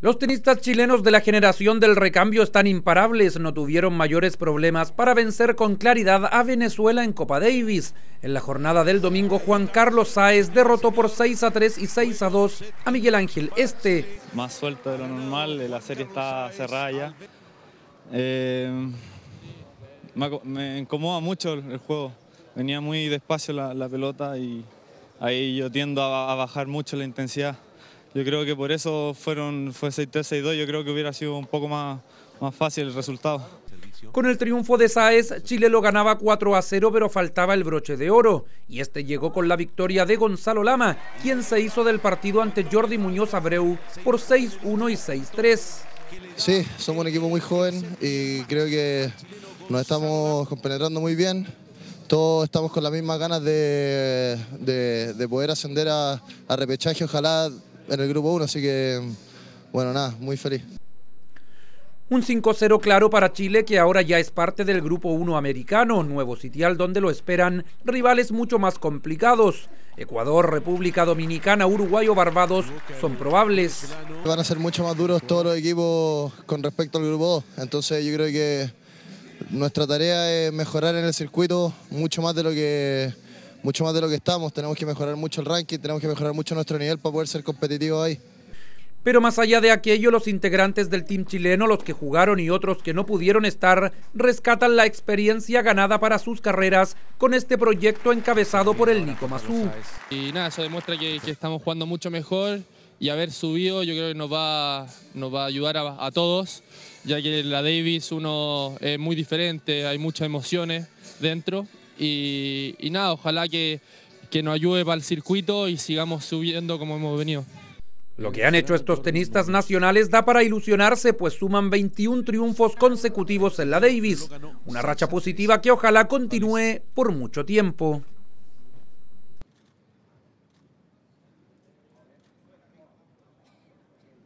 Los tenistas chilenos de la generación del recambio están imparables, no tuvieron mayores problemas para vencer con claridad a Venezuela en Copa Davis. En la jornada del domingo, Juan Carlos Sáez derrotó por 6 a 3 y 6 a 2 a Miguel Ángel Este. Más suelto de lo normal, eh, la serie está cerrada ya. Eh, me incomoda mucho el juego, venía muy despacio la, pelota y ahí yo tiendo a bajar mucho la intensidad. Yo creo que por eso fueron, fue 6-3, 6-2. Yo creo que hubiera sido un poco más, más fácil el resultado. Con el triunfo de Saez, Chile lo ganaba 4 a 0, pero faltaba el broche de oro. Y este llegó con la victoria de Gonzalo Lama, quien se hizo del partido ante Jordi Muñoz Abreu por 6-1 y 6-3. Sí, somos un equipo muy joven y creo que nos estamos compenetrando muy bien. Todos estamos con las mismas ganas de, poder ascender a, a repechaje, ojalá en el grupo 1, así que bueno, nada, muy feliz. Un 5-0 claro para Chile que ahora ya es parte del Grupo 1 americano, nuevo sitial donde lo esperan rivales mucho más complicados. Ecuador, República Dominicana, Uruguay o Barbados son probables. Van a ser mucho más duros todos los equipos con respecto al Grupo 2, entonces yo creo que nuestra tarea es mejorar en el circuito mucho más de lo que mucho más de lo que estamos. Tenemos que mejorar mucho el ranking, tenemos que mejorar mucho nuestro nivel para poder ser competitivos ahí. Pero más allá de aquello, los integrantes del team chileno, los que jugaron y otros que no pudieron estar, rescatan la experiencia ganada para sus carreras con este proyecto encabezado por el Nico Mazú. Y nada, eso demuestra que, que estamos jugando mucho mejor y haber subido yo creo que nos va, nos va a ayudar a, a todos, ya que la Davis uno es muy diferente, hay muchas emociones dentro y, nada, ojalá que, que nos ayude para el circuito y sigamos subiendo como hemos venido. Lo que han hecho estos tenistas nacionales da para ilusionarse, pues suman 21 triunfos consecutivos en la Davis, una racha positiva que ojalá continúe por mucho tiempo.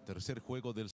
Tercer juego del